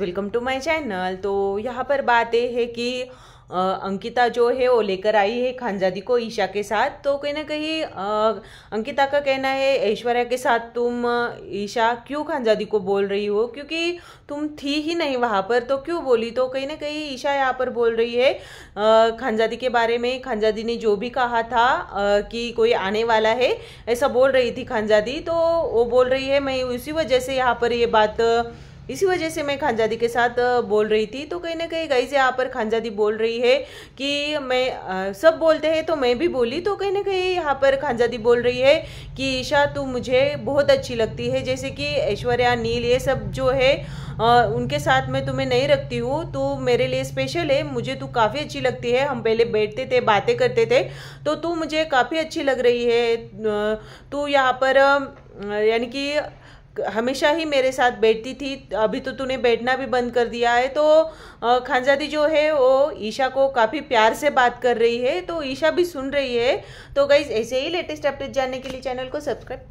welcome to my channel तो यहाँ पर बात यह है कि अंकिता जो है वो लेकर आई है खानजादी को ईशा के साथ तो कहीं ना कहीं अंकिता का कहना है ऐश्वर्या के साथ तुम ईशा क्यों खानजादी को बोल रही हो क्योंकि तुम थी ही नहीं वहाँ पर तो क्यों बोली तो कहीं ना कहीं ईशा यहाँ पर बोल रही है खानजादी के बारे में खानजादी ने जो भी कहा था कि कोई आने वाला है ऐसा बोल रही थी खानजादी तो वो बोल रही है मैं उसी वजह से यहाँ पर ये बात इसी वजह से मैं खानजादी के साथ बोल रही थी तो कहीं ना कहीं से यहाँ पर खानजादी बोल रही है कि मैं आ, सब बोलते हैं तो मैं भी बोली तो कहीं ना कहीं यहाँ पर खानजादी बोल रही है कि ईशा तू मुझे बहुत अच्छी लगती है जैसे कि ऐश्वर्या नील ये सब जो है आ, उनके साथ मैं तुम्हें नहीं रखती हूँ तो मेरे लिए स्पेशल है मुझे तू काफ़ी अच्छी लगती है हम पहले बैठते थे बातें करते थे तो तू मुझे काफ़ी अच्छी लग रही है तू यहाँ पर यानी कि हमेशा ही मेरे साथ बैठती थी अभी तो तूने बैठना भी बंद कर दिया है तो खानजादी जो है वो ईशा को काफ़ी प्यार से बात कर रही है तो ईशा भी सुन रही है तो गाइज ऐसे ही लेटेस्ट अपडेट जानने के लिए चैनल को सब्सक्राइब कर